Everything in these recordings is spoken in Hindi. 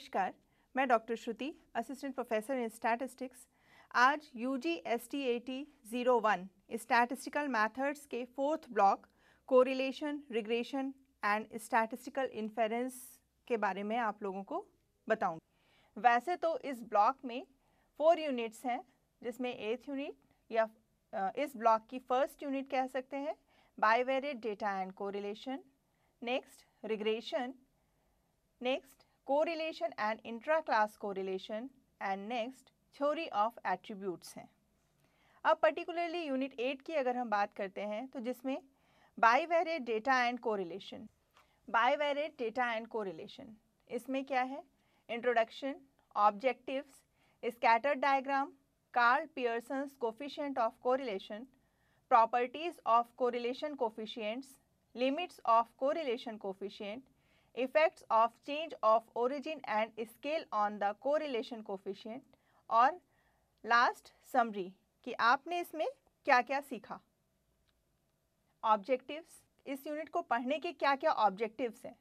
नमस्कार मैं doctor Shruti assistant professor in statistics आज U G S T A T zero one statistical methods के fourth block correlation regression and statistical inference के बारे में आप लोगों को बताऊंगी वैसे तो इस ब्लॉक में फोर यूनिट्स हैं जिसमें एथ यूनिट या इस ब्लॉक की फर्स्ट यूनिट कह सकते हैं bivariate data and correlation next regression next correlation and intra class correlation and next theory of attributes हैं अब पर्टिकुलरली यूनिट एट की अगर हम बात करते हैं तो जिसमें bivariate data and correlation bivariate data and correlation इसमें क्या है introduction objectives scatter diagram Karl Pearson's coefficient of correlation properties of correlation coefficients limits of correlation coefficient effects of change of origin and scale on the correlation coefficient और लास्ट समरी कि आपने इसमें क्या क्या सीखा ऑब्जेक्टिव्स इस यूनिट को पढ़ने के क्या क्या ऑब्जेक्टिव्स हैं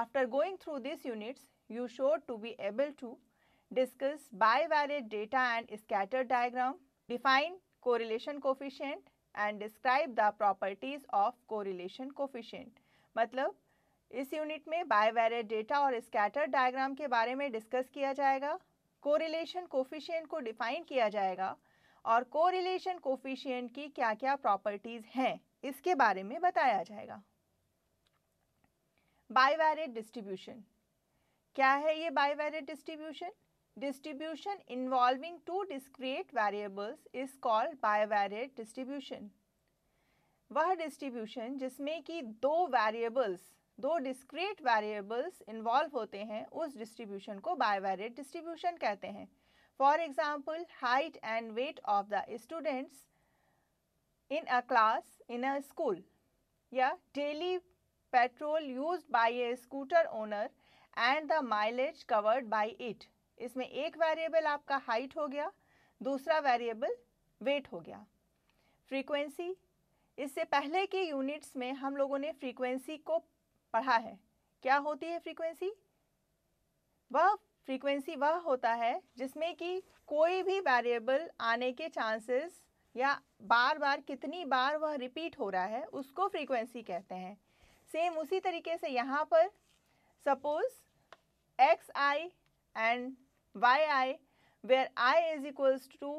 after going through this units you sure to be able to discuss by valid data and scatter diagram define correlation coefficient and describe the properties of correlation coefficient मतलब इस यूनिट में बायवेरिएट डेटा और स्कैटर डायग्राम के बारे में डिस्कस किया जाएगा कोरिलेशन कोफिशियंट को डिफाइन किया जाएगा और कोरिलेशन कोफिशियंट की क्या क्या प्रॉपर्टीज़ हैं इसके बारे में बताया जाएगा बाईवैरिएट डिस्ट्रीब्यूशन क्या है ये bivariate distribution distribution involving two discrete variables is called bivariate distribution वह डिस्ट्रीब्यूशन जिसमें कि दो वेरिएबल्स दो डिस्क्रीट वेरिएबल्स इन्वॉल्व होते हैं उस डिस्ट्रीब्यूशन को बायवेरिएट डिस्ट्रीब्यूशन कहते हैं for example height and weight of the students in a class in a school या daily petrol use by a scooter owner and the mileage covered by it इसमें एक वेरिएबल आपका हाइट हो गया दूसरा वेरिएबल वेट हो गया फ्रीक्वेंसी इससे पहले के यूनिट्स में हम लोगों ने फ्रीक्वेंसी को पढ़ा है क्या होती है फ्रीक्वेंसी वह फ्रीक्वेंसी वह होता है जिसमें कि कोई भी वेरिएबल आने के चांसेस या बार बार कितनी बार वह रिपीट हो रहा है उसको फ्रीक्वेंसी कहते हैं सेम उसी तरीके से यहाँ पर suppose X I and Y I where I is equals to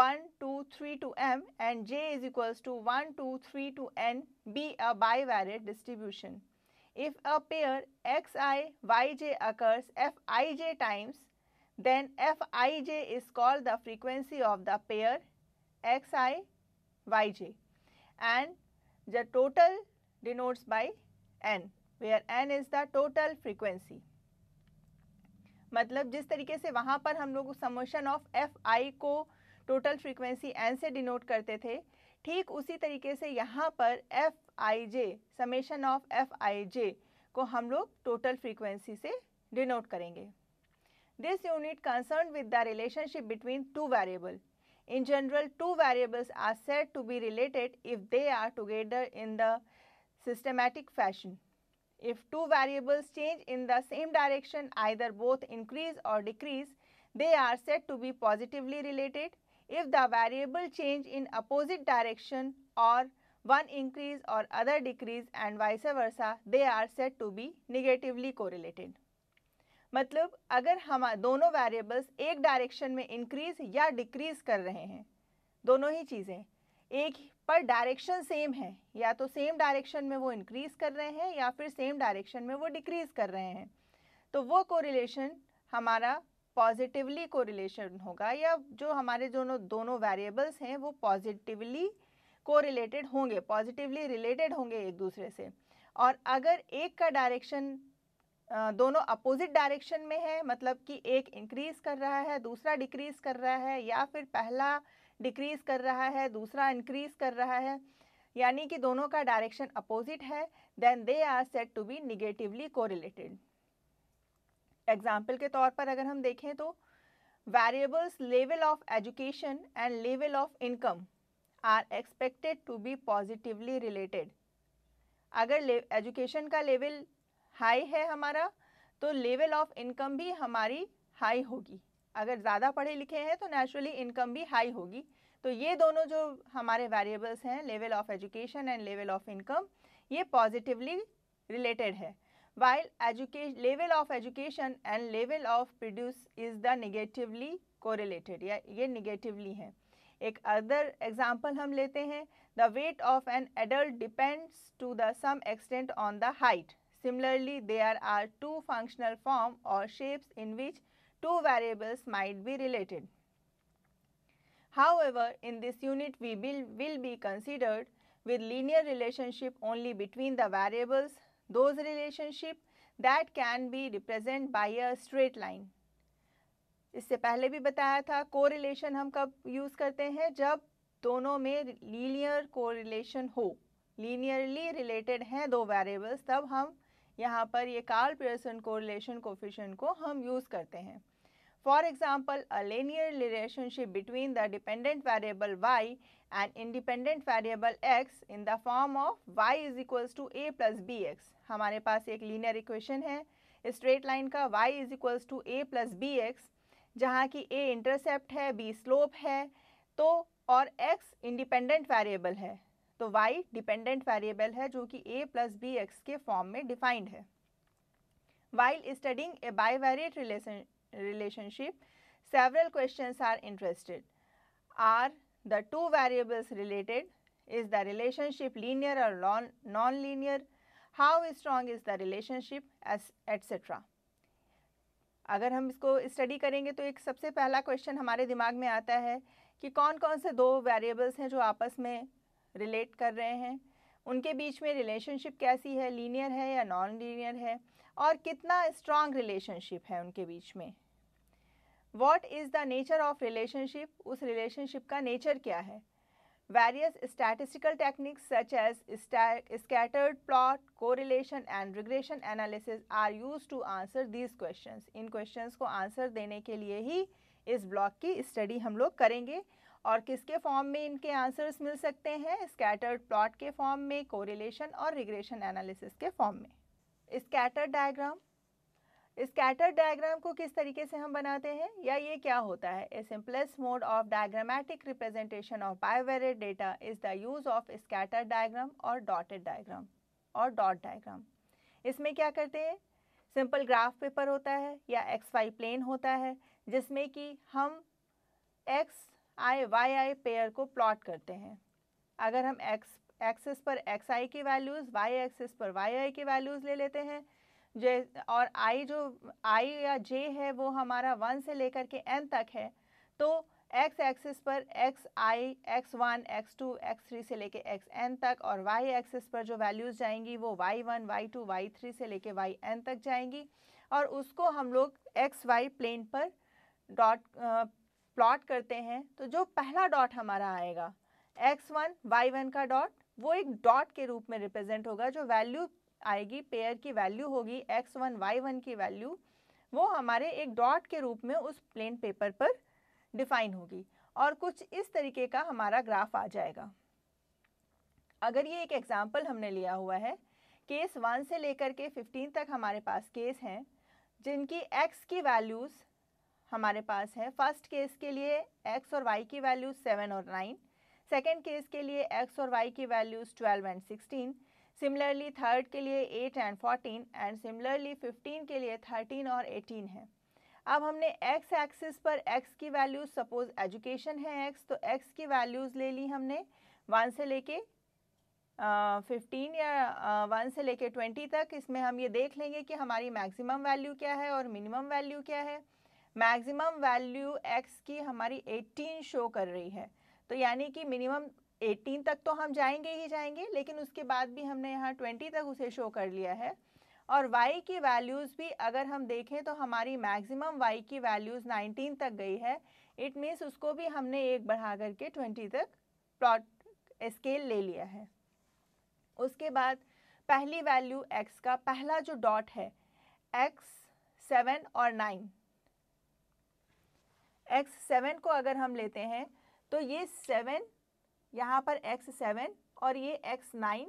one two three to M and J is equals to one two three to N be a bivariate distribution if a pair xi, yj occurs fij times, then fij is called the frequency of the pair xi, yj and the total denotes by n where n is the total frequency. मतलब जिस तरीके से वहाँ पर हम लोग समोशन ऑफ एफ आई को टोटल फ्रीक्वेंसी एन से डिनोट करते थे ठीक उसी तरीके से यहाँ पर F I J summation of F I J को हम लोग टोटल फ्रीक्वेंसी से डिनोट करेंगे this unit concern with the relationship between two variable In general, two variables are said to be related if they are together in the systematic fashion. If two variables change in the same direction, either both increase or decrease, they are said to be positively related. If the variable change in opposite direction or one increase or other decrease and vice versa they are said to be negatively correlated मतलब अगर हम दोनों वेरिएबल्स एक डायरेक्शन में इंक्रीज या डिक्रीज कर रहे हैं दोनों ही चीज़ें एक पर डायरेक्शन सेम है या तो सेम डायरेक्शन में वो इंक्रीज कर रहे हैं या फिर सेम डायरेक्शन में वो डिक्रीज कर रहे हैं तो वो कोरिलेशन हमारा पॉजिटिवली कोरिलेशन होगा या जो हमारे दोनों दोनों वेरिएबल्स हैं वो पॉजिटिवली को रिलेटेड होंगे पॉजिटिवली रिलेटेड होंगे एक दूसरे से और अगर एक का डायरेक्शन दोनों अपोजिट डायरेक्शन में है मतलब कि एक इंक्रीज़ कर रहा है दूसरा डिक्रीज़ कर रहा है या फिर पहला डिक्रीज़ कर रहा है दूसरा इंक्रीज़ कर रहा है यानी कि दोनों का डायरेक्शन अपोजिट है then they are set to be negatively correlated example के तौर पर अगर हम देखें तो variables level of education and level of income are expected to be positively related अगर एजुकेशन का लेवल हाई है हमारा तो लेवल ऑफ इनकम भी हमारी हाई होगी अगर ज़्यादा पढ़े लिखे हैं तो नेचुरली इनकम भी हाई होगी तो ये दोनों जो हमारे वेरिएबल्स हैं level of education and level of income ये पॉजिटिवली रिलेटेड है while education level of education and level of produce is the negatively correlated या ये negatively हैं एक अदर एग्जाम्पल हम लेते हैं the weight of an adult depends to the some extent on the height similarly there are two functional form और shapes in which two variables might be related however in this unit we will will be considered with linear relationship only between the variables those relationship that can be represent by a straight line इससे पहले भी बताया था कोरिलेशन हम कब यूज़ करते हैं जब दोनों में लीनियर कोरिलेशन हो लीनियरली रिलेटेड हैं दो वेरिएबल्स तब हम यहाँ पर ये कार्ल पियर्सन कोरिलेशन कोफिशन को हम यूज़ करते हैं for example a linear relationship between the dependent variable Y and independent variable X in the form of Y is equals to A plus B X हमारे पास एक लीनियर इक्वेशन है स्ट्रेट लाइन का Y is equals to A plus B X जहाँ की ए इंटरसेप्ट है बी स्लोप है तो और एक्स इंडिपेंडेंट वेरिएबल है तो वाई डिपेंडेंट वेरिएबल है जो कि ए प्लस बी एक्स के फॉर्म में डिफाइंड है while studying a bivariate relation relationship several question are interested are the two variables related is the relationship linear और non linear how strong is the relationship as etcetera अगर हम इसको स्टडी करेंगे तो एक सबसे पहला क्वेश्चन हमारे दिमाग में आता है कि कौन कौन से दो वेरिएबल्स हैं जो आपस में रिलेट कर रहे हैं उनके बीच में रिलेशनशिप कैसी है लीनियर है या नॉन लीनियर है और कितना स्ट्रॉन्ग रिलेशनशिप है उनके बीच में what is the nature of relationship उस रिलेशनशिप का नेचर क्या है various statistical techniques such as scattered plot, correlation and regression analysis are used to answer these questions. in questions ko answer dene ke liye hi is block ki study hum log karenge और किसके फॉर्म में इनके आंसर्स मिल सकते हैं स्कैटर्ड प्लॉट के फॉर्म में कोरिलेशन और रिग्रेशन एनालिसिस के फॉर्म में स्कैटर्ड डायग्राम स्कैटर डायग्राम को किस तरीके से हम बनाते हैं या ये क्या होता है a simplest mode of diagrammatic representation of bivariate data is the use of scatter diagram और डॉटेड डायग्राम और डॉट डायग्राम इसमें क्या करते हैं सिंपल ग्राफ पेपर होता है या एक्स वाई प्लेन होता है जिसमें कि हम X I Y I pair को प्लॉट करते हैं अगर हम एक्स एक्सिस पर एक्स आई की वैल्यूज़ वाई एक्सिस पर वाई आई की वैल्यूज़ ले लेते हैं जय और आई जो आई या जे है वो हमारा वन से लेकर के एन तक है तो एक्स एक्सिस पर X I X one X two X three से लेके एक्स एन तक और वाई एक्सिस पर जो वैल्यूज़ जाएंगी वो Y one Y two Y three से लेके वाई एन तक जाएंगी और उसको हम लोग एक्स वाई प्लेन पर डॉट प्लॉट करते हैं तो जो पहला डॉट हमारा आएगा एक्स वन वाई वन का डॉट वो एक डॉट के रूप में रिप्रेजेंट होगा जो वैल्यू आएगी पेयर की वैल्यू होगी एक्स वन वाई वन की वैल्यू वो हमारे एक डॉट के रूप में उस प्लेन पेपर पर डिफाइन होगी और कुछ इस तरीके का हमारा ग्राफ आ जाएगा अगर ये एक एग्जाम्पल हमने लिया हुआ है केस वन से लेकर के फिफ्टीन तक हमारे पास केस हैं जिनकी एक्स की वैल्यूज़ हमारे पास है फर्स्ट केस के लिए एक्स और वाई की वैल्यूज सेवन और नाइन सेकेंड केस के लिए एक्स और वाई की values twelve and sixteen similarly third के लिए eight and fourteen and similarly fifteen के लिए थर्टीन और एटीन है अब हमने एक्स एक्सिस पर एक्स की वैल्यूज सपोज एजुकेशन है एक्स तो एक्स की वैल्यूज़ ले ली हमने वन से लेके फिफ्टीन या वन से लेके ट्वेंटी तक इसमें हम ये देख लेंगे कि हमारी मैक्सिमम वैल्यू क्या है और मिनिमम वैल्यू क्या है मैक्सिमम वैल्यू एक्स की हमारी एटीन शो कर रही है तो यानी कि मिनिमम 18 तक तो हम जाएंगे ही जाएंगे लेकिन उसके बाद भी हमने यहाँ 20 तक उसे शो कर लिया है और y की वैल्यूज़ भी अगर हम देखें तो हमारी मैक्सिमम y की वैल्यूज़ 19 तक गई है इट मीन्स उसको भी हमने एक बढ़ा करके 20 तक प्लॉट स्केल ले लिया है उसके बाद पहली वैल्यू x का पहला जो डॉट है x सेवन और नाइन x सेवन को अगर हम लेते हैं तो ये सेवन यहाँ पर एक्स सेवन और ये एक्स नाइन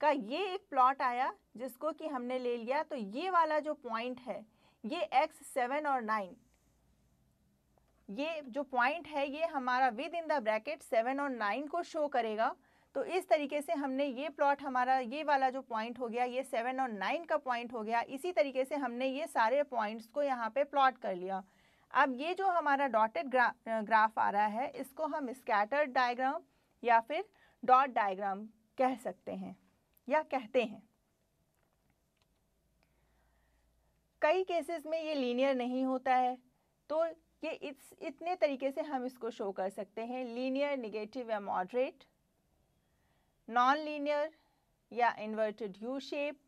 का ये एक प्लॉट आया जिसको कि हमने ले लिया तो ये वाला जो पॉइंट है ये एक्स सेवन और नाइन ये जो पॉइंट है ये हमारा within the bracket seven और नाइन को शो करेगा तो इस तरीके से हमने ये प्लॉट हमारा ये वाला जो पॉइंट हो गया ये सेवन और नाइन का पॉइंट हो गया इसी तरीके से हमने ये सारे पॉइंट्स को यहाँ पे प्लॉट कर लिया अब ये जो हमारा डॉटेड ग्रा, ग्राफ आ रहा है इसको हम स्कैटर्ड डायग्राम या फिर डॉट डायग्राम कह सकते हैं या कहते हैं कई केसेस में ये लीनियर नहीं होता है तो ये इस इतने तरीके से हम इसको शो कर सकते हैं लीनियर निगेटिव या मॉडरेट नॉन लीनियर या inverted U shape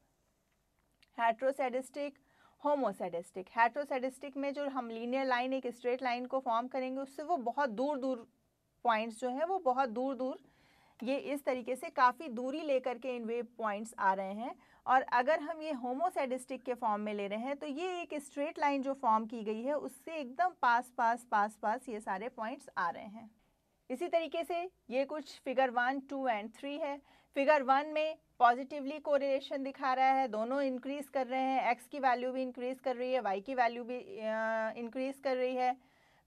heteroscedastic homoscedastic heteroscedastic में जो हम लीनियर लाइन एक स्ट्रेट लाइन को फॉर्म करेंगे उससे वो बहुत दूर दूर पॉइंट्स जो हैं वो बहुत दूर दूर ये इस तरीके से काफ़ी दूरी लेकर के इन वेव पॉइंट्स आ रहे हैं और अगर हम ये होमोसेडिस्टिक के फॉर्म में ले रहे हैं तो ये एक स्ट्रेट लाइन जो फॉर्म की गई है उससे एकदम पास पास पास पास ये सारे पॉइंट्स आ रहे हैं इसी तरीके से ये कुछ figure one two and three है फिगर वन में पॉजिटिवली कोरिलेशन दिखा रहा है दोनों इंक्रीज़ कर रहे हैं एक्स की वैल्यू भी इंक्रीज़ कर रही है वाई की वैल्यू भी इंक्रीज़ कर रही है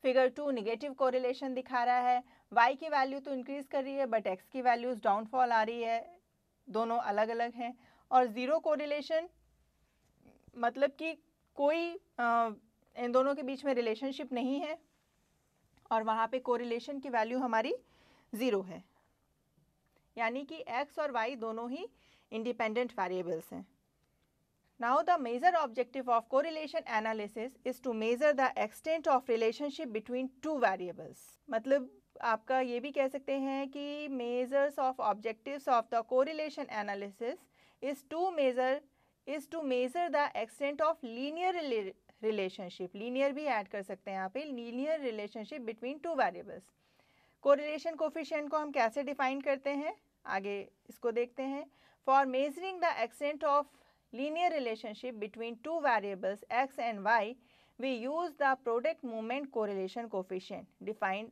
फिगर टू निगेटिव कोरिलेशन दिखा रहा है वाई की वैल्यू तो इंक्रीज़ कर रही है बट एक्स की वैल्यूज़ डाउनफॉल आ रही है दोनों अलग अलग हैं और ज़ीरो कोरिलेशन मतलब कि कोई आ, इन दोनों के बीच में रिलेशनशिप नहीं है और वहाँ पे कोरिलेशन की वैल्यू हमारी ज़ीरो है यानी कि एक्स और वाई दोनों ही इंडिपेंडेंट वेरिएबल्स हैं now the major objective of correlation analysis is to measure the extent of relationship between two variables मतलब आपका ये भी कह सकते हैं कि measures of objectives of the correlation analysis is to measure is to measure the extent of linear relationship linear भी ऐड कर सकते हैं यहाँ पे linear relationship between two variables correlation coefficient को हम कैसे डिफाइन करते हैं आगे इसको देखते हैं for measuring the extent of linear relationship between two variables x and Y we use the product movement correlation coefficient defined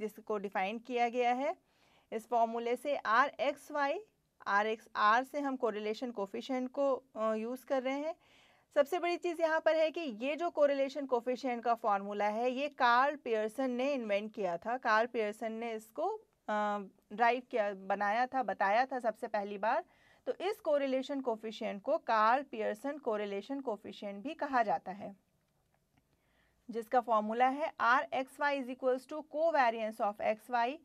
जिसको डिफाइन किया गया है इस फॉर्मूले से R x Y R X R से हम कोरिलेशन कोफिशेंट को यूज़ कर रहे हैं सबसे बड़ी चीज़ यहाँ पर है कि ये जो कोरिलेशन कोफिशेंट का फॉर्मूला है ये कार्ल पियर्सन ने इन्वेंट किया था कार्ल पियर्सन ने इसको ड्राइव किया बनाया था बताया था सबसे पहली बार तो इस कोरिलेशन कोफिशेंट को कार्ल पियर्सन कोरिलेशन कोफिशेंट भी कहा जाता है जिसका फॉर्मूला है R x Y is equals to को variance of X Y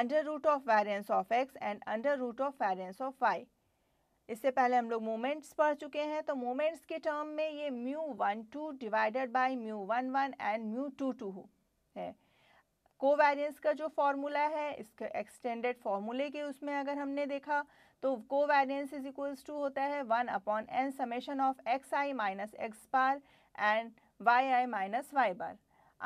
under root of variance of X and under root of variance of Y इससे पहले हम लोग मोमेंट्स पढ़ चुके हैं तो मोमेंट्स के टर्म में ये mu one two divided by mu one one and mu two two है को वेरियंस का जो फॉर्मूला है इसके एक्सटेंडेड फॉर्मूले के उसमें अगर हमने देखा तो को वेरियंस इज इक्वल्स टू होता है one upon N summation of X I minus X bar and Y I minus Y bar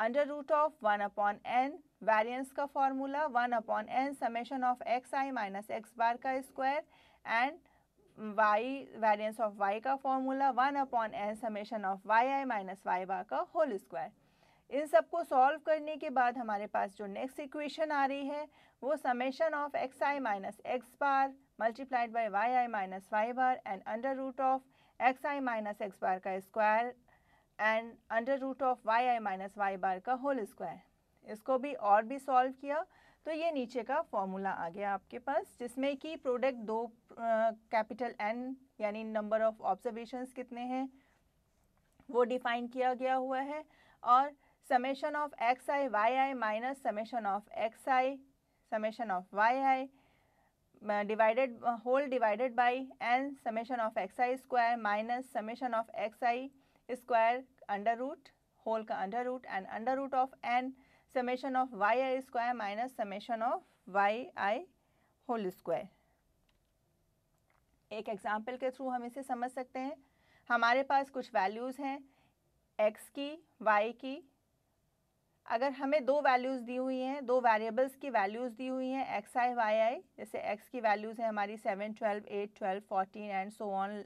under root of one upon N variance का formula one upon N summation of X I minus X bar का square and Y variance of Y का formula one upon N summation of Y I minus Y bar का होल स्क्वायर इन सबको सॉल्व करने के बाद हमारे पास जो नेक्स्ट इक्वेशन आ रही है वो summation of X I minus X bar multiplied by Y I minus Y bar and under root of X I minus X bar का square and under root of Y I minus Y bar का होल स्क्वायर इसको भी और भी सॉल्व किया तो ये नीचे का फॉर्मूला आ गया आपके पास जिसमें कि प्रोडक्ट दो कैपिटल एन यानी नंबर ऑफ ऑब्जर्वेशंस कितने हैं वो डिफाइन किया गया हुआ है और summation of X I Y I minus summation of X I summation of Y I divided whole divided by N summation of X I square minus summation of X I square under root whole का under root and under root of N summation of Y I square minus summation of Y I whole square एक एग्जाम्पल के थ्रू हम इसे समझ सकते हैं हमारे पास कुछ वैल्यूज़ हैं एक्स की वाई की अगर हमें दो वैल्यूज़ दी हुई हैं दो वेरिएबल्स की वैल्यूज़ दी हुई हैं एक्स आई वाई आई जैसे एक्स की वैल्यूज़ हैं हमारी seven twelve eight twelve fourteen and so on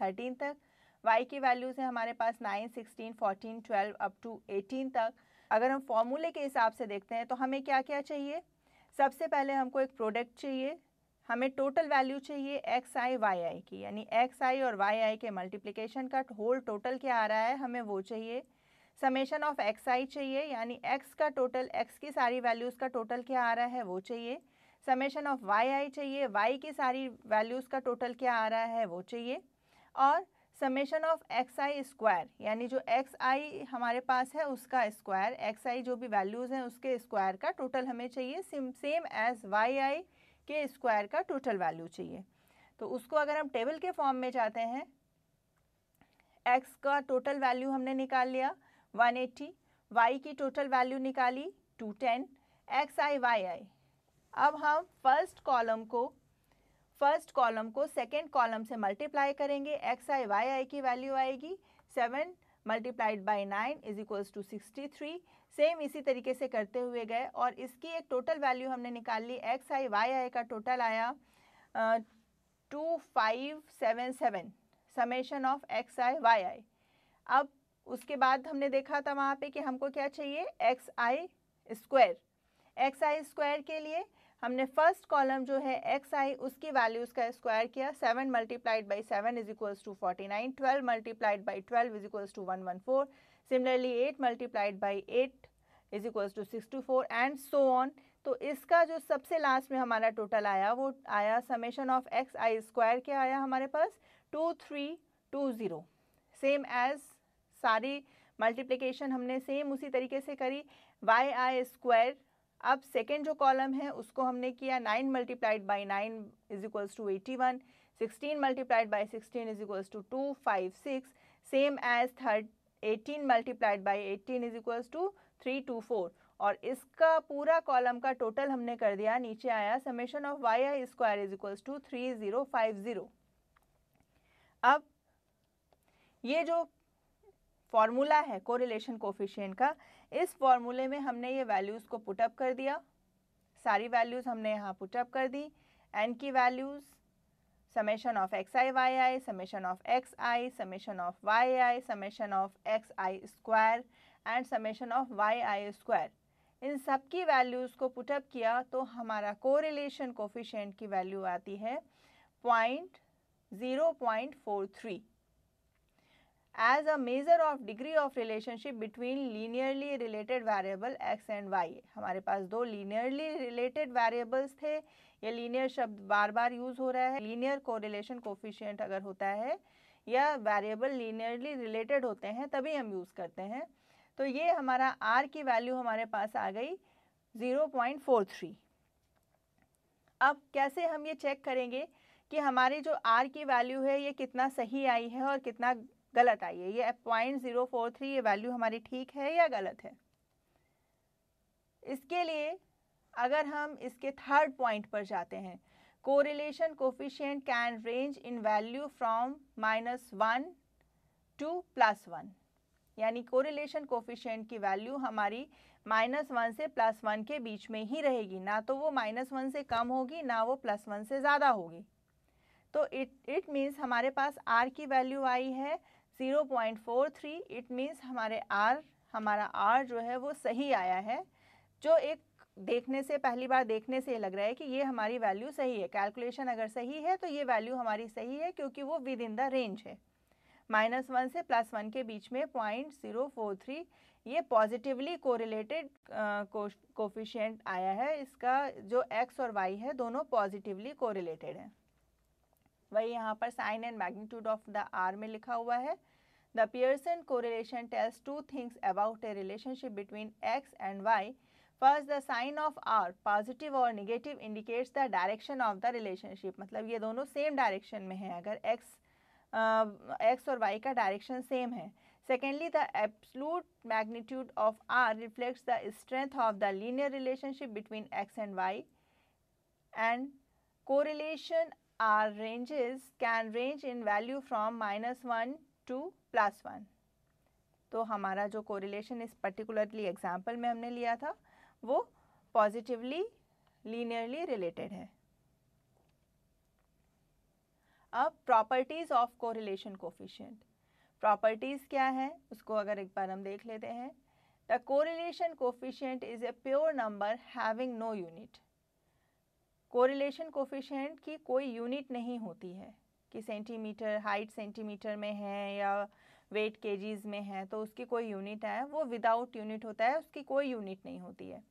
thirteen तक वाई की वैल्यूज़ हैं हमारे पास nine sixteen fourteen twelve up to eighteen तक अगर हम फॉर्मूले के हिसाब से देखते हैं तो हमें क्या क्या चाहिए सबसे पहले हमको एक प्रोडक्ट चाहिए हमें टोटल वैल्यू चाहिए एक्स आई वाई आई की यानी एक्स आई और वाई आई के मल्टीप्लिकेशन का होल टोटल क्या आ रहा है हमें वो चाहिए समेशन ऑफ एक्स आई चाहिए यानी एक्स का टोटल एक्स की सारी वैल्यूज़ का टोटल क्या आ रहा है वो चाहिए समेशन ऑफ वाई आई चाहिए वाई की सारी वैल्यूज़ का टोटल क्या आ रहा है वो चाहिए और summation of X I square यानी जो एक्स आई हमारे पास है उसका स्क्वायर एक्स आई जो भी वैल्यूज़ हैं उसके स्क्वायर का टोटल हमें चाहिए सिम सेम एज वाई आई के स्क्वायर का टोटल वैल्यू चाहिए तो उसको अगर हम टेबल के फॉर्म में जाते हैं एक्स का टोटल वैल्यू हमने निकाल लिया 180 एट्टी वाई की टोटल वैल्यू निकाली 210 ten X I Y I अब हम फर्स्ट कॉलम को फर्स्ट कॉलम को सेकेंड कॉलम से मल्टीप्लाई करेंगे एक्स आई वाई आई की वैल्यू आएगी seven multiplied by nine is equals to sixty three same इसी तरीके से करते हुए गए और इसकी एक टोटल वैल्यू हमने निकाल ली एक्स आई वाई आई का टोटल आया two five seven seven summation of X I Y I अब उसके बाद हमने देखा था वहाँ पे कि हमको क्या चाहिए X I square X I square के लिए हमने फर्स्ट कॉलम जो है एक्स आई उसकी वैल्यूज़ का स्क्वायर किया seven multiplied by seven is equals to forty nine twelve multiplied by twelve is equals to one one four similarly eight multiplied by eight is equals to six two four and so on तो इसका जो सबसे लास्ट में हमारा टोटल आया वो आया summation of X I square क्या आया हमारे पास two three two zero same as सारी मल्टीप्लिकेशन हमने सेम उसी तरीके से करी वाई आई स्क्वायर अब सेकेंड जो कॉलम है उसको हमने किया nine multiplied by nine is equals to eighty one sixteen multiplied by sixteen is equals to two five six same as third eighteen multiplied by eighteen is equals to three two four और इसका पूरा कॉलम का टोटल हमने कर दिया नीचे आया summation of Y I square is equals to three zero five zero अब ये जो फॉर्मूला है कोरिलेशन कोफिशियंट का इस फॉर्मूले में हमने ये वैल्यूज़ को पुटअप कर दिया सारी वैल्यूज़ हमने यहाँ पुटअप कर दी एन की values summation of X I Y I summation of X I summation of Y I summation of X I square and summation of Y I square इन सब की वैल्यूज़ को पुटअप किया तो हमारा रिलेशन कोफ़िशेंट की वैल्यू आती है point zero point four three as a measure of degree of relationship between linearly related variable x and y हमारे पास दो linearly related variables थे ये linear शब्द बार बार यूज हो रहा है linear correlation coefficient अगर होता है या variable linearly related होते हैं तभी हम यूज़ करते हैं तो ये हमारा r की वैल्यू हमारे पास आ गई 0.43 अब कैसे हम ये चेक करेंगे कि हमारी जो r की वैल्यू है ये कितना सही आई है और कितना गलत आई है ये पॉइंट ज़ीरो फोर थ्री ये वैल्यू हमारी ठीक है या गलत है इसके लिए अगर हम इसके थर्ड पॉइंट पर जाते हैं correlation coefficient can range in value from minus one to plus one यानी कोरिलेशन कोफिशियंट की वैल्यू हमारी माइनस वन से प्लस वन के बीच में ही रहेगी ना तो वो माइनस वन से कम होगी ना वो प्लस वन से ज़्यादा होगी तो इट इट मीन्स हमारे पास आर की वैल्यू आई है 0.43 इट मीन्स हमारे आर हमारा आर जो है वो सही आया है जो एक देखने से पहली बार देखने से लग रहा है कि ये हमारी वैल्यू सही है कैलकुलेशन अगर सही है तो ये वैल्यू हमारी सही है क्योंकि वो विद इन द रेंज है माइनस वन से प्लस वन के बीच में पॉइंट ज़ीरो फोर थ्री ये पॉजिटिवली कोरिलेटेड कोफिशियंट आया है इसका जो एक्स और वाई है दोनों पॉजिटिवली कोरिलेटेड हैं वही यहाँ पर sign and magnitude of the R में लिखा हुआ है the Pearson correlation tells two things about a relationship between X and Y first the sign of R positive और negative indicates the direction of the relationship मतलब ये दोनों सेम डायरेक्शन में है अगर एक्स एक्स और वाई का डायरेक्शन सेम है secondly the absolute magnitude of R reflects the strength of the linear relationship between X and Y and correlation our ranges can range in value from minus one to plus one तो हमारा जो कोरिलेशन इस पर्टिकुलरली एग्जाम्पल में हमने लिया था वो पॉजिटिवली लीनियरली रिलेटेड है अब properties of correlation coefficient properties क्या है उसको अगर एक बार हम देख लेते हैं the correlation coefficient is a pure number having no unit correlation coefficient की कोई यूनिट नहीं होती है कि सेंटीमीटर हाइट सेंटीमीटर में है या वेट केजीज में है तो उसकी कोई यूनिट है वो विदाउट यूनिट होता है उसकी कोई यूनिट नहीं होती है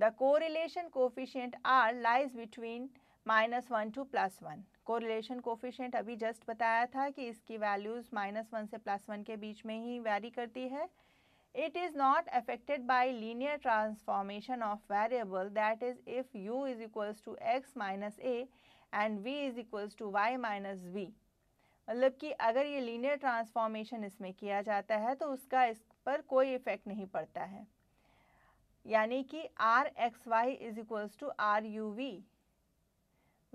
the correlation coefficient R lies between minus one to plus one correlation coefficient अभी जस्ट बताया था कि इसकी वैल्यूज़ माइनस वन से प्लस वन के बीच में ही वैरी करती है it is not affected by linear transformation of variable that is if u is equals to x minus a and v is equals to y minus v मतलब कि अगर ये लीनियर ट्रांसफॉर्मेशन इसमें किया जाता है तो उसका इस पर कोई इफ़ेक्ट नहीं पड़ता है यानी कि R x Y is equals to R you V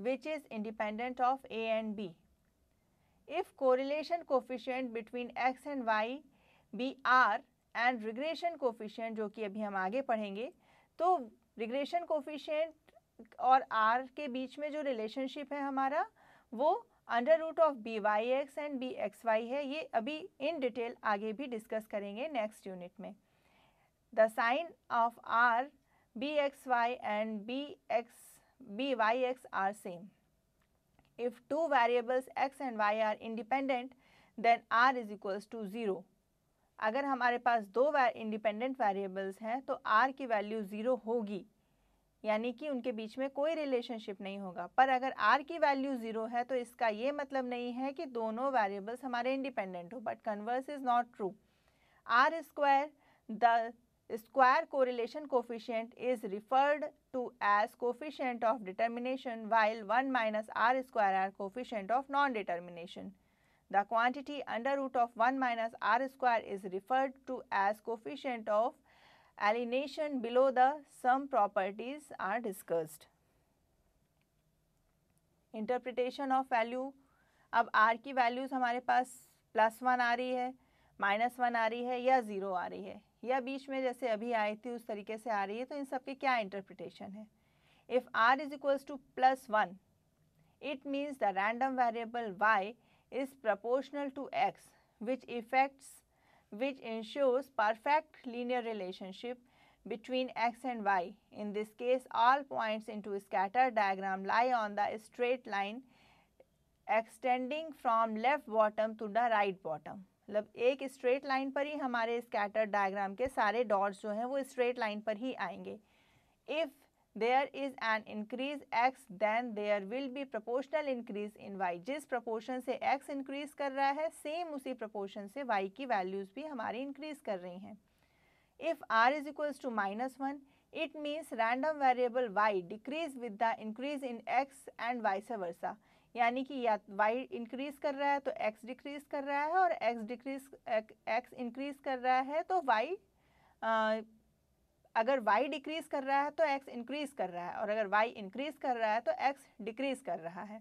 which is independent of A and B if correlation coefficient between X and Y be R and regression coefficient जो कि अभी हम आगे पढ़ेंगे तो रिग्रेशन कोफिशियंट और आर के बीच में जो रिलेशनशिप है हमारा वो under root of b y x and b x y है ये अभी इन डिटेल आगे भी डिस्कस करेंगे नेक्स्ट यूनिट में the sign of r b x y and b x b y x are same if two variables x and y are independent then r is equals to zero अगर हमारे पास दो इंडिपेंडेंट वेरिएबल्स हैं तो आर की वैल्यू ज़ीरो होगी यानी कि उनके बीच में कोई रिलेशनशिप नहीं होगा पर अगर आर की वैल्यू ज़ीरो है तो इसका ये मतलब नहीं है कि दोनों वेरिएबल्स हमारे इंडिपेंडेंट हो but converse is not true r square the square correlation coefficient is referred to as coefficient of determination while one minus r square r coefficient of non determination The quantity under root of 1 minus r square is referred to as coefficient of alienation below the sum properties are discussed. Interpretation of value अब r की वैल्यूज़ हमारे पास प्लस वन आ रही है माइनस वन आ रही है या ज़ीरो आ रही है या बीच में जैसे अभी आई थी उस तरीके से आ रही है तो इन सब के क्या इंटरप्रिटेशन है if r is equals to plus one it means the random variable y is proportional to x which effects which ensures perfect linear relationship between x and y. In this case, all points into scatter diagram lie on the straight line extending from left bottom to the right bottom मतलब एक स्ट्रेट लाइन पर ही हमारे स्कैटर डायग्राम के सारे डॉट्स जो हैं वो स्ट्रेट लाइन पर ही आएंगे if there is an increase x then there will be proportional increase in y जिस proportion से x increase कर रहा है same उसी proportion से y की values भी हमारी increase कर रही हैं if r is equals to minus 1 it means random variable y decrease with the increase in x and vice versa यानी कि या y increase कर रहा है तो x decrease कर रहा है और x decrease x increase कर रहा है तो y uh, अगर y डिक्रीज कर रहा है तो x इंक्रीज कर रहा है और अगर y इंक्रीज कर रहा है तो x डिक्रीज कर रहा है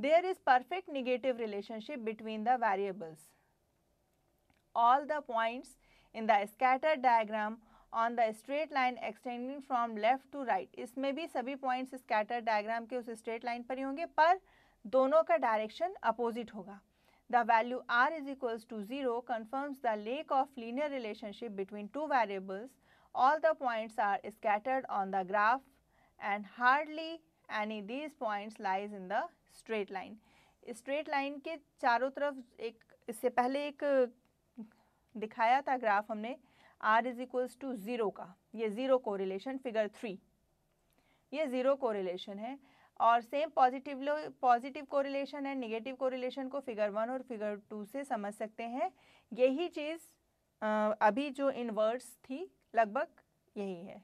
there is perfect negative relationship between the variables all the points in the scatter diagram on the straight line extending from left to right इसमें भी सभी पॉइंट्स स्कैटर डायग्राम के उस स्ट्रेट लाइन पर ही होंगे पर दोनों का डायरेक्शन अपोजिट होगा the value r is equals to zero confirms the lack of linear relationship between two variables all the points are scattered on the graph and hardly any these points lies in the straight line. Straight line के चारों तरफ एक इससे पहले एक दिखाया था ग्राफ हमने r is equals to zero का ये ज़ीरो कोरिलेशन फिगर थ्री ये ज़ीरो कोरिलेशन है और same positive positive correlation and negative correlation को फिगर वन और फिगर टू से समझ सकते हैं यही चीज़ अभी जो इनवर्स थी लगभग यही है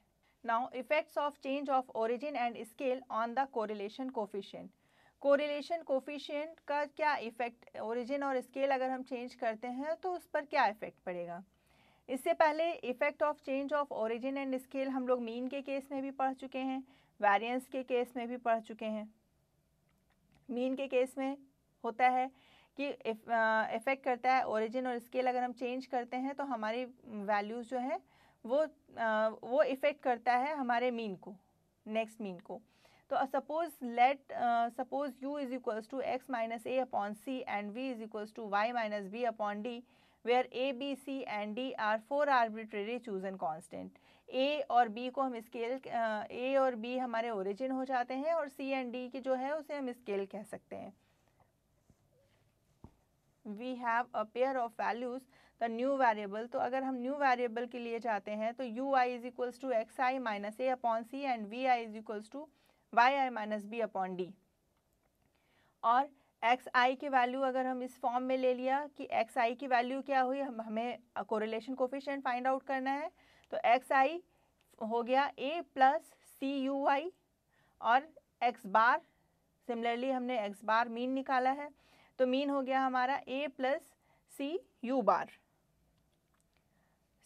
now effects of change of origin and scale on the correlation coefficient correlation coefficient का क्या इफेक्ट ओरिजिन और स्केल अगर हम चेंज करते हैं तो उस पर क्या इफेक्ट पड़ेगा इससे पहले effect of change of origin and scale हम लोग मीन के केस में भी पढ़ चुके हैं वेरियंस के केस में भी पढ़ चुके हैं मीन के केस में होता है कि इफेक्ट करता है ओरिजिन और स्केल अगर हम चेंज करते हैं तो हमारी वैल्यूज़ जो है वो आ, वो इफ़ेक्ट करता है हमारे मीन को नेक्स्ट मीन को तो suppose let suppose u is equals to x minus a upon c and v is equals to y minus b upon d where a b c and d are four arbitrary choose an constant a और बी को हम स्केल ए और बी हमारे ओरिजिन हो जाते हैं और सी एंड डी की जो है उसे हम स्केल कह सकते हैं we have a pair of values the new variable तो अगर हम न्यू वेरिएबल के लिए जाते हैं तो u i is equals to x I minus a upon c and v i is equals to y I minus b upon d और एक्स आई की वैल्यू अगर हम इस फॉर्म में ले लिया कि एक्स आई की वैल्यू क्या हुई हम हमें कोरिलेशन कोफिशेंट फाइंड आउट करना है तो एक्स आई हो गया ए प्लस सी यू आई और एक्स बार सिमिलरली हमने एक्स बार मीन निकाला है तो मीन हो गया हमारा a plus c u bar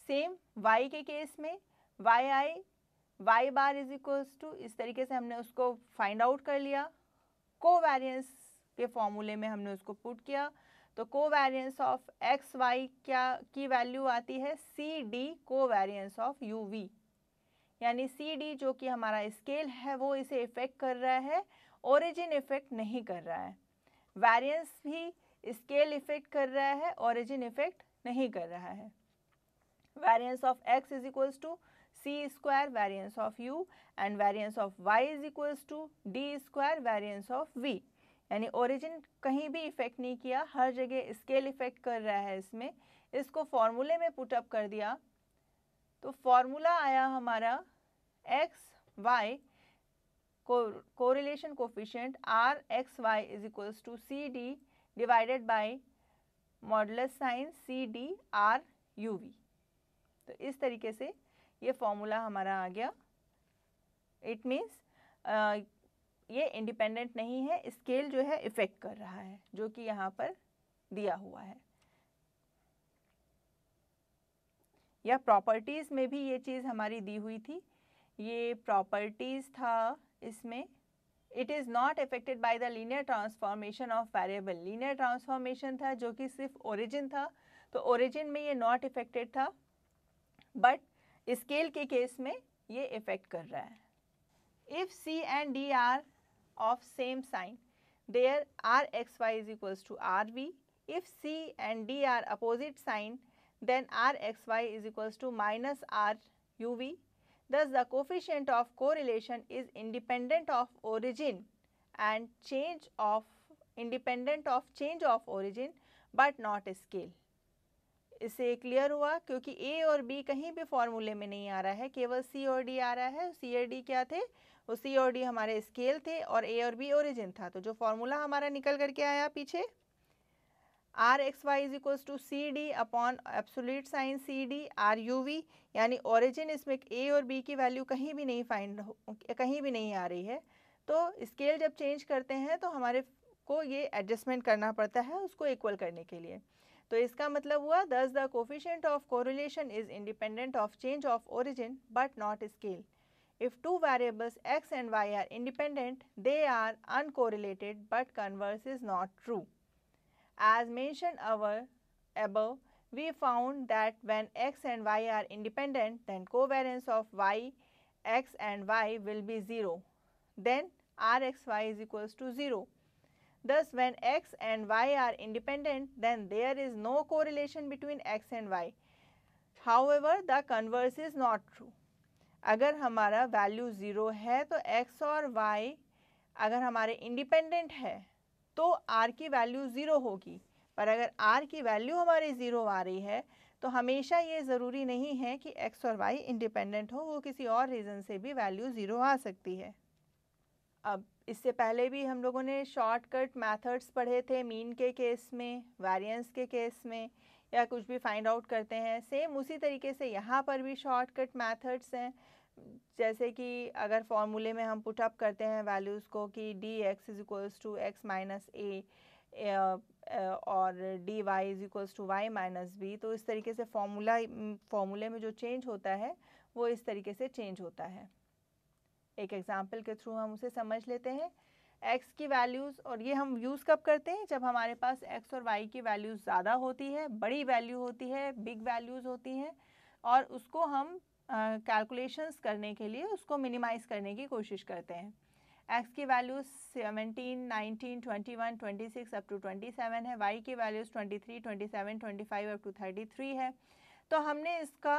same y के केस में y i y bar is equals to इस तरीके से हमने उसको फाइंड आउट कर लिया को वेरियंस के फॉर्मूले में हमने उसको पुट किया तो को वेरियंस ऑफ एक्स वाई क्या की वैल्यू आती है सी डी को वेरियंस ऑफ यू वी यानी सी डी जो कि हमारा स्केल है वो इसे इफेक्ट कर रहा है ओरिजिन इफेक्ट नहीं कर रहा है वेरियंस भी स्केल इफेक्ट कर रहा है ओरिजिन इफेक्ट नहीं कर रहा है variance of x is equals to c square variance of u and variance of Y is equals to d square variance of v यानी ओरिजिन कहीं भी इफेक्ट नहीं किया हर जगह स्केल इफेक्ट कर रहा है इसमें इसको फॉर्मूले में पुटअप कर दिया तो फॉर्मूला आया हमारा x y correlation coefficient r x Y is equals to c d divided by model sign c d r you v तो इस तरीके से ये फॉर्मूला हमारा आ गया इट मीन्स ये इंडिपेंडेंट नहीं है स्केल जो है इफेक्ट कर रहा है जो कि यहाँ पर दिया हुआ है या प्रॉपर्टीज़ में भी ये चीज़ हमारी दी हुई थी ये प्रॉपर्टीज़ था इसमें it is not affected by the linear transformation of variable linear transformation था जो कि सिर्फ ओरिजिन था तो ओरिजिन में ये नॉट इफेक्टेड था बट स्केल के केस में ये इफेक्ट कर रहा है if c and d are of same sign there r x Y is equals to r v if c and d are opposite sign then r x Y is equals to minus r you v thus the coefficient of correlation is independent of origin and change of independent of change of origin but not scale इससे क्लियर हुआ क्योंकि ए और बी कहीं भी फॉर्मूले में नहीं आ रहा है केवल सी और डी आ रहा है सी और डी क्या थे वो सी और डी हमारे स्केल थे और ए और बी ओरिजिन था तो जो फॉर्मूला हमारा निकल करके आया पीछे r x Y is equals to c d upon absolute sign c d r you v यानी ओरिजिन इसमें ए और बी की वैल्यू कहीं भी नहीं फाइंड कहीं भी नहीं आ रही है तो स्केल जब चेंज करते हैं तो हमारे को ये एडजस्टमेंट करना पड़ता है उसको इक्वल करने के लिए तो इसका मतलब हुआ thus the coefficient of correlation is independent of change of origin but not scale if two variables x and y are independent they are uncorrelated but converse is not true as mention our above we found that when x and y are independent than covariance of y x and y will be zero then r x Y is equals to zero Thus, when x and y are independent, then there is no correlation between x and y. However, the converse is not true. अगर हमारा वैल्यू ज़ीरो है तो x और y अगर हमारे इंडिपेंडेंट है तो r की वैल्यू ज़ीरो होगी पर अगर r की वैल्यू हमारे ज़ीरो आ रही है तो हमेशा ये ज़रूरी नहीं है कि x और y इंडिपेंडेंट हो वो किसी और रीज़न से भी वैल्यू ज़ीरो आ सकती है अब इससे पहले भी हम लोगों ने शॉर्टकट मेथड्स पढ़े थे मीन के केस में वेरिएंस के केस में या कुछ भी फाइंड आउट करते हैं सेम उसी तरीके से यहाँ पर भी शॉर्टकट मेथड्स हैं जैसे कि अगर फॉर्मूले में हम पुटअप करते हैं वैल्यूज़ को कि d x is equals to x minus a और d y is equals to y minus b तो इस तरीके से फॉर्मूला फॉर्मूले में जो चेंज होता है वो इस तरीके से चेंज होता है एक एग्जाम्पल के थ्रू हम उसे समझ लेते हैं एक्स की वैल्यूज़ और ये हम यूज़ कब करते हैं जब हमारे पास एक्स और वाई की वैल्यूज़ ज़्यादा होती है बड़ी वैल्यू होती है बिग वैल्यूज़ होती हैं और उसको हम कैलकुलेशंस uh, करने के लिए उसको मिनिमाइज़ करने की कोशिश करते हैं एक्स की values seventeen nineteen twenty one twenty six up to twenty seven है वाई की values twenty three twenty seven twenty five up to thirty three है तो हमने इसका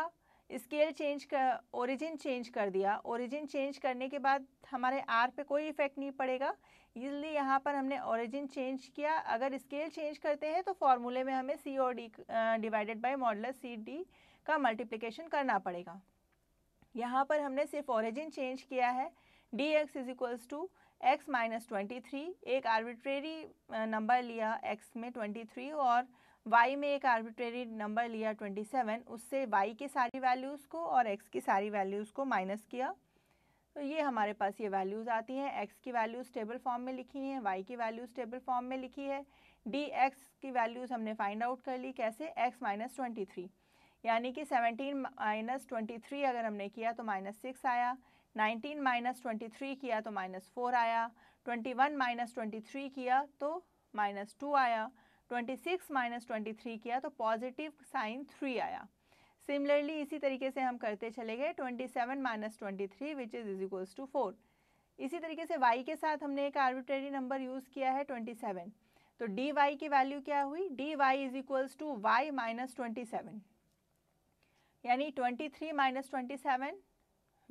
स्केल चेंज कर ओरिजिन चेंज कर दिया ओरिजिन चेंज करने के बाद हमारे आर पे कोई इफेक्ट नहीं पड़ेगा इसलिए यहाँ पर हमने ओरिजिन चेंज किया अगर स्केल चेंज करते हैं तो फॉर्मूले में हमें सी और d divided by model c d का मल्टीप्लिकेशन करना पड़ेगा यहाँ पर हमने सिर्फ ओरिजिन चेंज किया है d x is equals to x minus twenty three एक आर्बिट्रेरी नंबर लिया एक्स में ट्वेंटी थ्री और y में एक आर्बिट्रेरी नंबर लिया 27 उससे y के सारी वैल्यूज़ को और x की सारी वैल्यूज़ को माइनस किया तो ये हमारे पास ये वैल्यूज़ आती हैं x की वैल्यूज़ टेबल फॉर्म में लिखी हैं y की वैल्यूज़ टेबल फॉर्म में लिखी है dx की वैल्यूज़ हमने फाइंड आउट कर ली कैसे x माइनस ट्वेंटी थ्री यानी कि सेवनटीन माइनस ट्वेंटी थ्री अगर हमने किया तो माइनस सिक्स आया नाइनटीन माइनस ट्वेंटी थ्री किया तो माइनस फोर आया twenty one minus twenty three किया तो माइनस टू आया twenty six minus twenty three किया तो पॉजिटिव साइन थ्री आया सिमिलरली इसी तरीके से हम करते चले गए twenty seven minus twenty three which is is equals to four इसी तरीके से y के साथ हमने एक आर्बिट्रेरी नंबर यूज़ किया है ट्वेंटी सेवन तो डी वाई की वैल्यू क्या हुई d y is equals to y minus twenty seven यानी twenty three minus twenty seven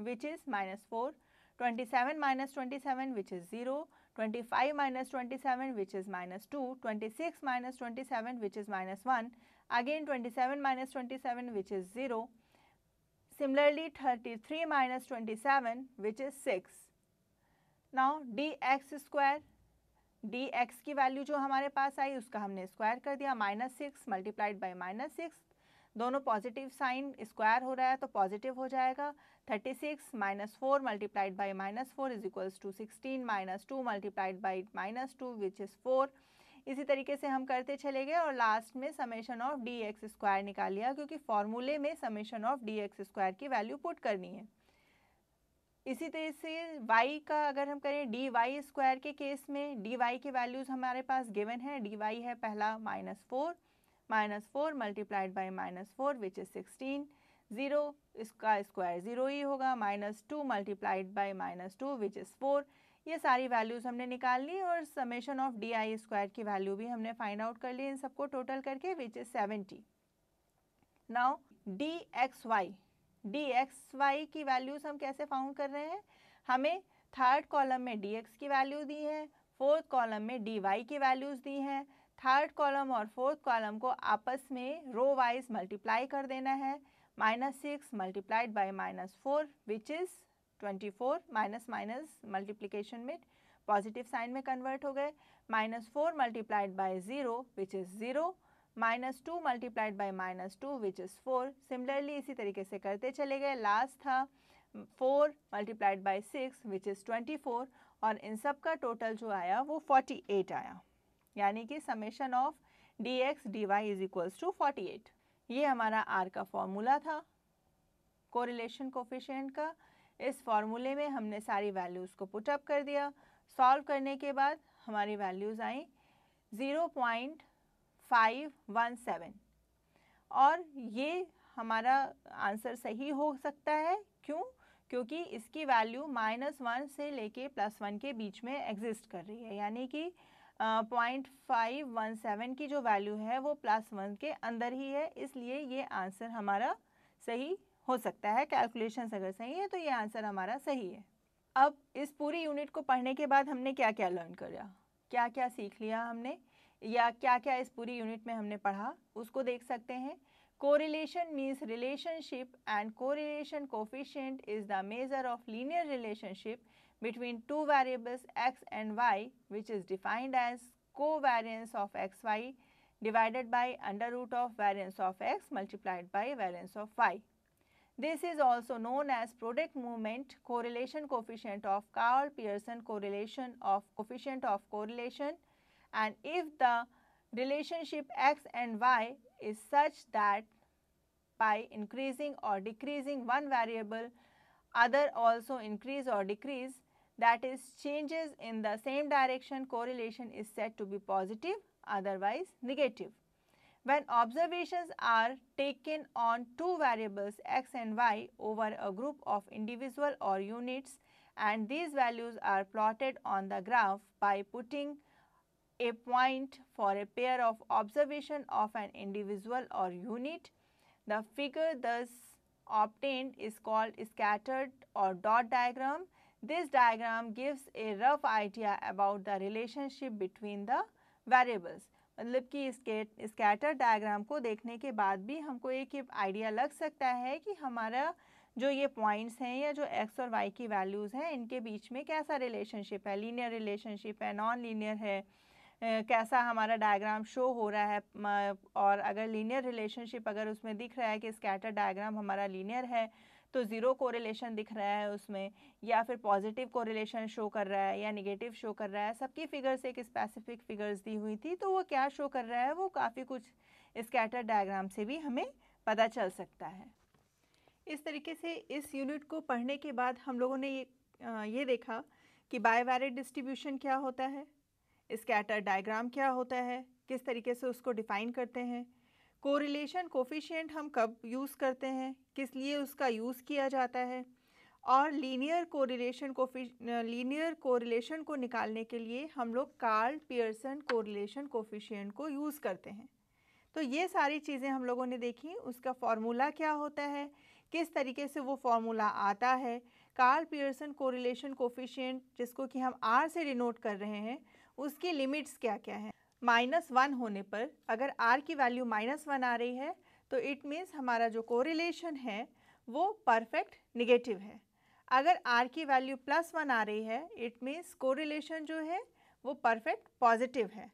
which is minus four twenty seven minus twenty seven which is zero 25 minus 27 which is minus 2, 26 minus 27 which is minus 1, again 27 minus 27 which is 0. Similarly 33 minus 27 which is 6. Now dx square dx ki value jo जो paas पास uska humne square kar diya minus 6 multiplied by minus minus दोनों पॉजिटिव साइन स्क्वायर हो रहा है तो पॉजिटिव हो जाएगा 36 six minus four multiplied by minus four is equals to sixteen minus two multiplied by minus two which is four इसी तरीके से हम करते चले गए और लास्ट में summation of d x square निकाल लिया क्योंकि फॉर्मूले में summation of d x square की वैल्यू पुट करनी है इसी तरह से y का अगर हम करें डी वाई स्क्वायर के केस में डी वाई की वैल्यूज़ हमारे पास गिवन है डी वाई है पहला minus four minus four multiplied by minus four which is sixteen zero इसका स्क्वायर ज़ीरो ही होगा minus two multiplied by minus two which is four ये सारी वैल्यूज़ हमने निकाल ली और summation of d i square की वैल्यू भी हमने फाइंड आउट कर ली इन सबको टोटल करके which is seventy now d x y d x y की वैल्यूज़ हम कैसे फाउंड कर रहे हैं हमें थर्ड कॉलम में डी एक्स की वैल्यू दी है फोर्थ कॉलम में डी वाई की वैल्यूज़ दी हैं थर्ड कॉलम और फोर्थ कॉलम को आपस में रो वाइज मल्टीप्लाई कर देना है minus six multiplied by minus four which is twenty four minus minus multiplication में पॉजिटिव साइन में कन्वर्ट हो गए minus four multiplied by zero which is zero minus two multiplied by minus two which is four similarly इसी तरीके से करते चले गए लास्ट था four multiplied by six which is twenty four और इन सब का टोटल जो आया वो फोर्टी एट आया यानी कि summation of d x d y is equals to forty eight ये हमारा आर का फॉर्मूला था कोरिलेशन कोफिशेंट का इस फॉर्मूले में हमने सारी वैल्यूज़ को पुटअप कर दिया सॉल्व करने के बाद हमारी वैल्यूज़ आई zero point five one seven और ये हमारा आंसर सही हो सकता है क्यों क्योंकि इसकी वैल्यू माइनस वन से लेके प्लस वन के बीच में एग्जिस्ट कर रही है यानी कि पॉइंट फाइव वन सेवन की जो वैल्यू है वो प्लस वन के अंदर ही है इसलिए ये आंसर हमारा सही हो सकता है कैलकुलेशन अगर सही है तो ये आंसर हमारा सही है अब इस पूरी यूनिट को पढ़ने के बाद हमने क्या क्या लर्न करा क्या क्या सीख लिया हमने या क्या क्या इस पूरी यूनिट में हमने पढ़ा उसको देख सकते हैं correlation means relationship and correlation coefficient is the measure of linear relationship between two variables x and y which is defined as covariance of xy divided by under root of variance of x multiplied by variance of y. This is also known as product movement correlation coefficient of Carl Pearson correlation of coefficient of correlation and if the relationship x and y is such that by increasing or decreasing one variable other also increase or decrease that is changes in the same direction correlation is said to be positive otherwise negative. When observations are taken on two variables x and y over a group of individual or units and these values are plotted on the graph by putting a point for a pair of observation of an individual or unit. The figure thus obtained is called scattered or dot diagram This diagram gives a rough idea about the relationship between the variables. मतलब कि इसके स्कैटर डायग्राम को देखने के बाद भी हमको एक आइडिया लग सकता है कि हमारा जो ये पॉइंट्स हैं या जो एक्स और वाई की वैल्यूज़ हैं इनके बीच में कैसा रिलेशनशिप है लीनियर रिलेशनशिप है नॉन लीनियर है कैसा हमारा डायग्राम शो हो रहा है और अगर लीनियर रिलेशनशिप अगर उसमें दिख रहा है कि स्कैटर डायग्राम हमारा लीनियर है तो ज़ीरो कोरिलेशन दिख रहा है उसमें या फिर पॉजिटिव कोरिलेशन शो कर रहा है या नेगेटिव शो कर रहा है सबकी फिगर्स एक स्पेसिफिक फिगर्स दी हुई थी तो वो क्या शो कर रहा है वो काफ़ी कुछ स्कैटर डायग्राम से भी हमें पता चल सकता है इस तरीके से इस यूनिट को पढ़ने के बाद हम लोगों ने ये ये देखा कि बायोवेरिड डिस्ट्रीब्यूशन क्या होता है स्कैटर डायग्राम क्या होता है किस तरीके से उसको डिफ़ाइन करते हैं कोरिलेशन कोफिशिएंट हम कब यूज़ करते हैं किस लिए उसका यूज़ किया जाता है और लीनियर कोरिलेशन को लीनियर कोरिलेशन को निकालने के लिए हम लोग कार्ल पियर्सन कोरिलेशन कोफिशियंट को यूज़ करते हैं तो ये सारी चीज़ें हम लोगों ने देखी उसका फार्मूला क्या होता है किस तरीके से वो फार्मूला आता है कार्ल पियर्सन कोरिलेशन कोफिशियंट जिसको कि हम आर से डिनोट कर रहे हैं उसकी लिमिट्स क्या क्या हैं माइनस वन होने पर अगर आर की वैल्यू माइनस वन आ रही है तो इट मीन्स हमारा जो कोरिलेशन है वो परफेक्ट निगेटिव है अगर आर की वैल्यू प्लस वन आ रही है इट मीन्स कोरिलेशन जो है वो परफेक्ट पॉजिटिव है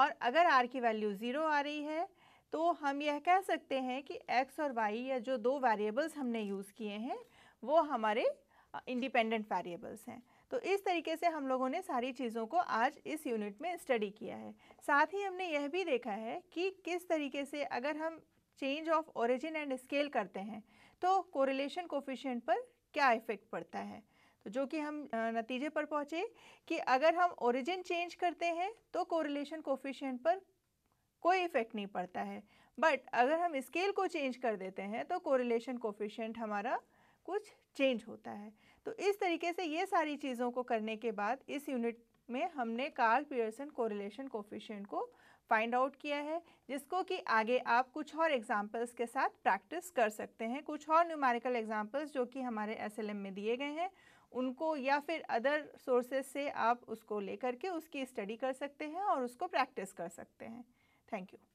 और अगर आर की वैल्यू ज़ीरो आ रही है तो हम यह कह सकते हैं कि एक्स और वाई या जो दो वेरिएबल्स हमने यूज़ किए हैं वो हमारे इंडिपेंडेंट वेरिएबल्स हैं तो इस तरीके से हम लोगों ने सारी चीज़ों को आज इस यूनिट में स्टडी किया है साथ ही हमने यह भी देखा है कि किस तरीके से अगर हम change of origin and scale करते हैं तो कोरिलेशन कोफिशियंट पर क्या इफ़ेक्ट पड़ता है तो जो कि हम नतीजे पर पहुँचे कि अगर हम ओरिजिन चेंज करते हैं तो कोरिलेशन कोफिशियंट पर कोई इफ़ेक्ट नहीं पड़ता है बट अगर हम स्केल को चेंज कर देते हैं तो कोरिलेशन कोफिशियंट हमारा कुछ चेंज होता है तो इस तरीके से ये सारी चीज़ों को करने के बाद इस यूनिट में हमने कार्ल पियर्सन कोरिलेशन कोफिशियंट को फाइंड आउट किया है जिसको कि आगे आप कुछ और एग्जाम्पल्स के साथ प्रैक्टिस कर सकते हैं कुछ और न्यूमेरिकल एग्जाम्पल्स जो कि हमारे एसएलएम में दिए गए हैं उनको या फिर अदर सोर्सेज से आप उसको लेकर के उसकी स्टडी कर सकते हैं और उसको प्रैक्टिस कर सकते हैं थैंक यू